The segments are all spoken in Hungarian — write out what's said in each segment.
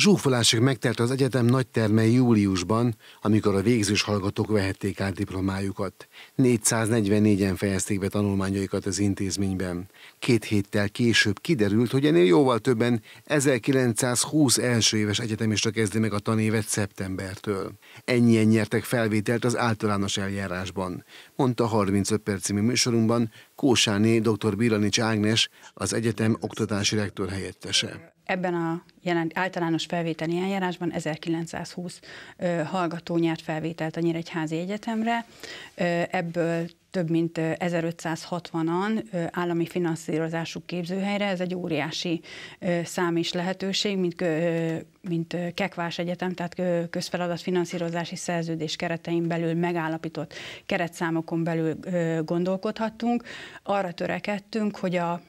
Zsúfolásig megtelt az egyetem nagy terme júliusban, amikor a végzős hallgatók vehették át diplomájukat. 444-en fejezték be tanulmányaikat az intézményben. Két héttel később kiderült, hogy ennél jóval többen 1920 első éves egyetemista kezdi meg a tanévet szeptembertől. Ennyien nyertek felvételt az általános eljárásban, mondta 35 perc műsorunkban Kósáné dr. Bilanics Ágnes, az egyetem oktatási rektor helyettese. Ebben a jelen, általános felvételi eljárásban 1920 ö, hallgató nyert felvételt a Nyíregyházi Egyetemre, ö, ebből több mint 1560-an állami finanszírozású képzőhelyre, ez egy óriási szám és lehetőség, mint, mint Kekvás Egyetem, tehát közfeladat finanszírozási szerződés keretein belül megállapított keretszámokon belül gondolkodhattunk. Arra törekedtünk, hogy a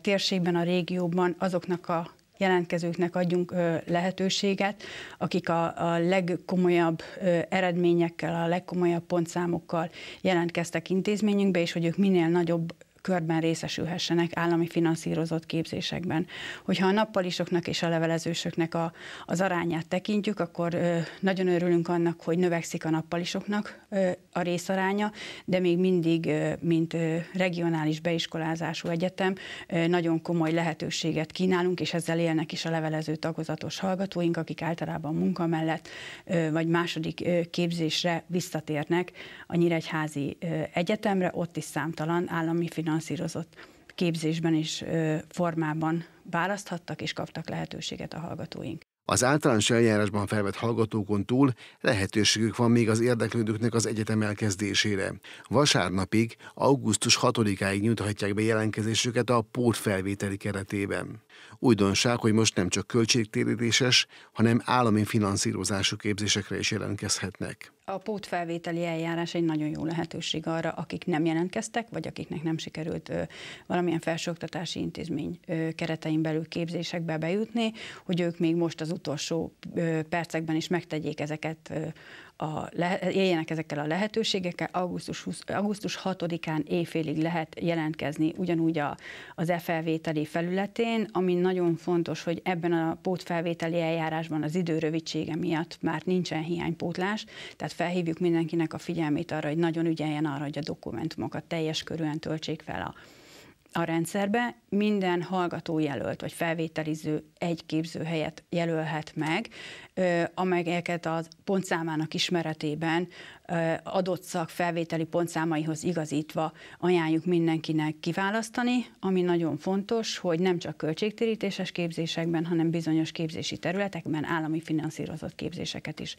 térségben, a régióban azoknak a jelentkezőknek adjunk lehetőséget, akik a, a legkomolyabb eredményekkel, a legkomolyabb pontszámokkal jelentkeztek intézményünkbe, és hogy ők minél nagyobb körben részesülhessenek állami finanszírozott képzésekben. Hogyha a nappalisoknak és a levelezősöknek a, az arányát tekintjük, akkor ö, nagyon örülünk annak, hogy növekszik a nappalisoknak ö, a részaránya, de még mindig, ö, mint ö, regionális beiskolázású egyetem, ö, nagyon komoly lehetőséget kínálunk, és ezzel élnek is a levelező tagozatos hallgatóink, akik általában munka mellett ö, vagy második ö, képzésre visszatérnek a Nyíregyházi ö, Egyetemre, ott is számtalan állami finanszírozás finanszírozott képzésben és formában választhattak és kaptak lehetőséget a hallgatóink. Az általános eljárásban felvett hallgatókon túl lehetőségük van még az érdeklődőknek az egyetem elkezdésére. Vasárnapig, augusztus 6-áig nyújthatják be jelentkezésüket a pótfelvételi keretében. Újdonság, hogy most nem csak költségtérítéses, hanem állami finanszírozású képzésekre is jelentkezhetnek. A pótfelvételi eljárás egy nagyon jó lehetőség arra, akik nem jelentkeztek, vagy akiknek nem sikerült ö, valamilyen felsőoktatási intézmény ö, keretein belül képzésekbe bejutni, hogy ők még most az utolsó ö, percekben is megtegyék ezeket ö, a le, éljenek ezekkel a lehetőségekkel. Augusztus, 20, augusztus 6-án éjfélig lehet jelentkezni ugyanúgy a, az e-felvételi felületén, ami nagyon fontos, hogy ebben a pótfelvételi eljárásban az idő rövidsége miatt már nincsen hiánypótlás, tehát felhívjuk mindenkinek a figyelmét arra, hogy nagyon ügyeljen arra, hogy a dokumentumokat teljes körűen töltsék fel a a rendszerbe minden hallgató jelölt, vagy felvételiző egy képzőhelyet jelölhet meg, amelyeket a pontszámának ismeretében adott szak felvételi pontszámaihoz igazítva ajánljuk mindenkinek kiválasztani, ami nagyon fontos, hogy nem csak költségtérítéses képzésekben, hanem bizonyos képzési területekben állami finanszírozott képzéseket is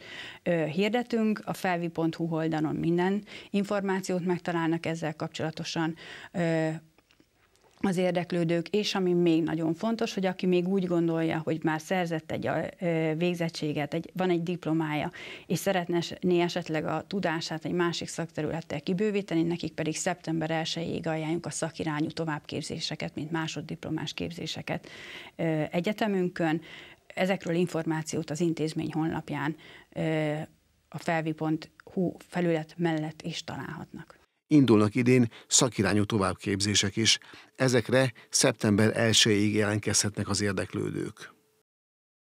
hirdetünk. A felvi.hu oldalon minden információt megtalálnak ezzel kapcsolatosan, az érdeklődők, és ami még nagyon fontos, hogy aki még úgy gondolja, hogy már szerzett egy végzettséget, egy, van egy diplomája, és szeretne esetleg a tudását egy másik szakterülettel kibővíteni, nekik pedig szeptember 1-ig ajánljuk a szakirányú továbbképzéseket, mint másoddiplomás képzéseket egyetemünkön. Ezekről információt az intézmény honlapján a felvi.hu felület mellett is találhatnak. Indulnak idén szakirányú továbbképzések is. Ezekre szeptember 1-ig jelentkezhetnek az érdeklődők.